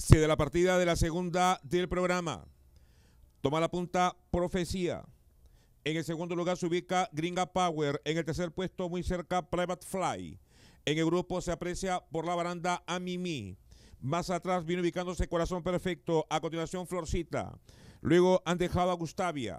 Se da la partida de la segunda del programa. Toma la punta Profecía. En el segundo lugar se ubica Gringa Power. En el tercer puesto, muy cerca, Private Fly. En el grupo se aprecia por la baranda Mimi. Más atrás viene ubicándose Corazón Perfecto. A continuación, Florcita. Luego han dejado a Gustavia.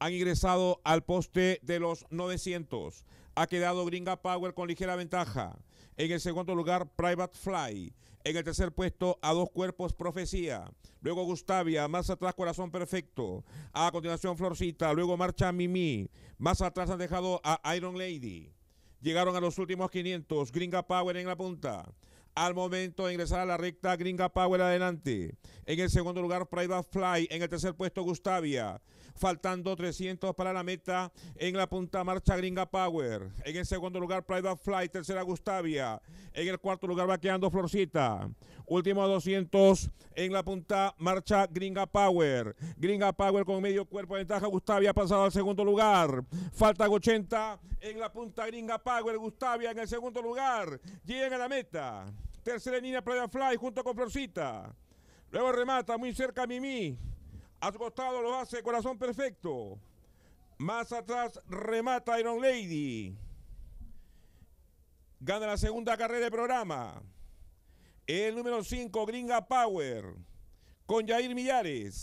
Han ingresado al poste de los 900. Ha quedado Gringa Power con ligera ventaja. En el segundo lugar, Private Fly. En el tercer puesto, a dos cuerpos, Profecía. Luego Gustavia, más atrás, Corazón Perfecto. A continuación, Florcita. Luego marcha Mimi. Más atrás han dejado a Iron Lady. Llegaron a los últimos 500. Gringa Power en la punta. Al momento de ingresar a la recta, Gringa Power adelante. En el segundo lugar, Private Fly. En el tercer puesto, Gustavia. Faltando 300 para la meta. En la punta marcha, Gringa Power. En el segundo lugar, Private Fly. Tercera, Gustavia. En el cuarto lugar, va quedando Florcita. Último 200 en la punta marcha Gringa Power. Gringa Power con medio cuerpo de ventaja. Gustavia ha pasado al segundo lugar. Falta 80 en la punta Gringa Power. Gustavia en el segundo lugar. Llega a la meta. Tercera línea of Fly junto con Florcita. Luego remata muy cerca Mimi. A su costado lo hace Corazón Perfecto. Más atrás remata Iron Lady. Gana la segunda carrera de programa. El número 5, Gringa Power. Con Jair Millares.